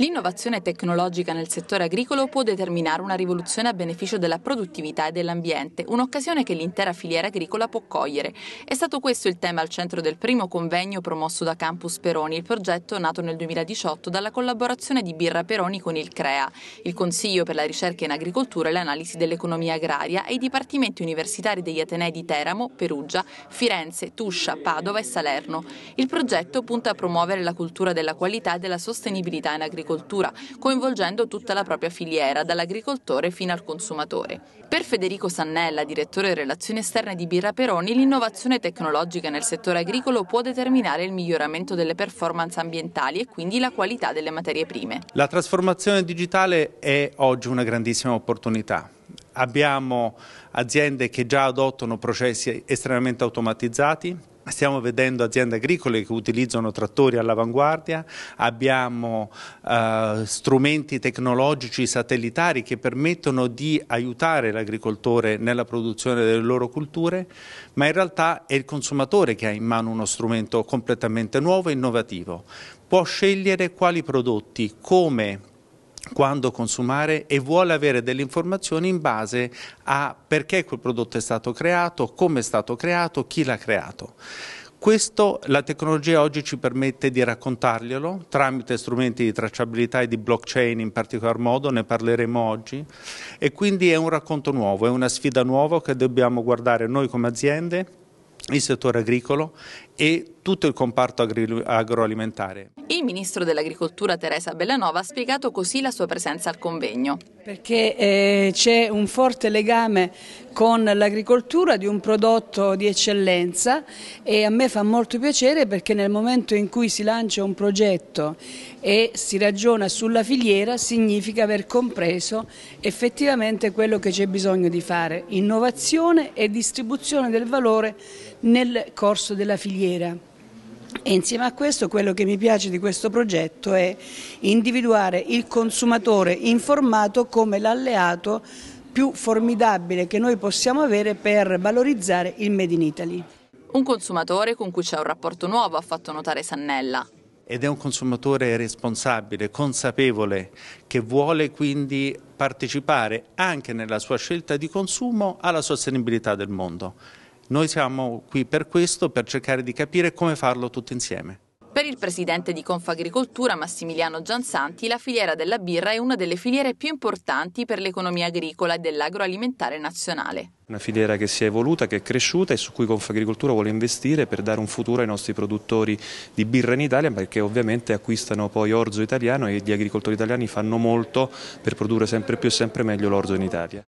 L'innovazione tecnologica nel settore agricolo può determinare una rivoluzione a beneficio della produttività e dell'ambiente, un'occasione che l'intera filiera agricola può cogliere. È stato questo il tema al centro del primo convegno promosso da Campus Peroni, il progetto nato nel 2018 dalla collaborazione di Birra Peroni con il CREA, il Consiglio per la ricerca in agricoltura e l'analisi dell'economia agraria e i dipartimenti universitari degli Atenei di Teramo, Perugia, Firenze, Tuscia, Padova e Salerno. Il progetto punta a promuovere la cultura della qualità e della sostenibilità in agricoltura dell'agricoltura, coinvolgendo tutta la propria filiera, dall'agricoltore fino al consumatore. Per Federico Sannella, direttore relazioni esterne di Birra Peroni, l'innovazione tecnologica nel settore agricolo può determinare il miglioramento delle performance ambientali e quindi la qualità delle materie prime. La trasformazione digitale è oggi una grandissima opportunità abbiamo aziende che già adottano processi estremamente automatizzati, Stiamo vedendo aziende agricole che utilizzano trattori all'avanguardia, abbiamo eh, strumenti tecnologici satellitari che permettono di aiutare l'agricoltore nella produzione delle loro culture, ma in realtà è il consumatore che ha in mano uno strumento completamente nuovo e innovativo. Può scegliere quali prodotti, come quando consumare e vuole avere delle informazioni in base a perché quel prodotto è stato creato, come è stato creato, chi l'ha creato. Questo la tecnologia oggi ci permette di raccontarglielo tramite strumenti di tracciabilità e di blockchain in particolar modo, ne parleremo oggi e quindi è un racconto nuovo, è una sfida nuova che dobbiamo guardare noi come aziende il settore agricolo e tutto il comparto agroalimentare. Il ministro dell'Agricoltura Teresa Bellanova ha spiegato così la sua presenza al convegno. Perché eh, c'è un forte legame con l'agricoltura di un prodotto di eccellenza e a me fa molto piacere perché nel momento in cui si lancia un progetto e si ragiona sulla filiera significa aver compreso effettivamente quello che c'è bisogno di fare, innovazione e distribuzione del valore nel corso della filiera. E insieme a questo quello che mi piace di questo progetto è individuare il consumatore informato come l'alleato più formidabile che noi possiamo avere per valorizzare il Made in Italy. Un consumatore con cui c'è un rapporto nuovo ha fatto notare Sannella. Ed è un consumatore responsabile, consapevole, che vuole quindi partecipare anche nella sua scelta di consumo alla sostenibilità del mondo. Noi siamo qui per questo, per cercare di capire come farlo tutti insieme. Per il presidente di Confagricoltura Massimiliano Giansanti, la filiera della birra è una delle filiere più importanti per l'economia agricola e dell'agroalimentare nazionale. Una filiera che si è evoluta, che è cresciuta e su cui Confagricoltura vuole investire per dare un futuro ai nostri produttori di birra in Italia perché ovviamente acquistano poi orzo italiano e gli agricoltori italiani fanno molto per produrre sempre più e sempre meglio l'orzo in Italia.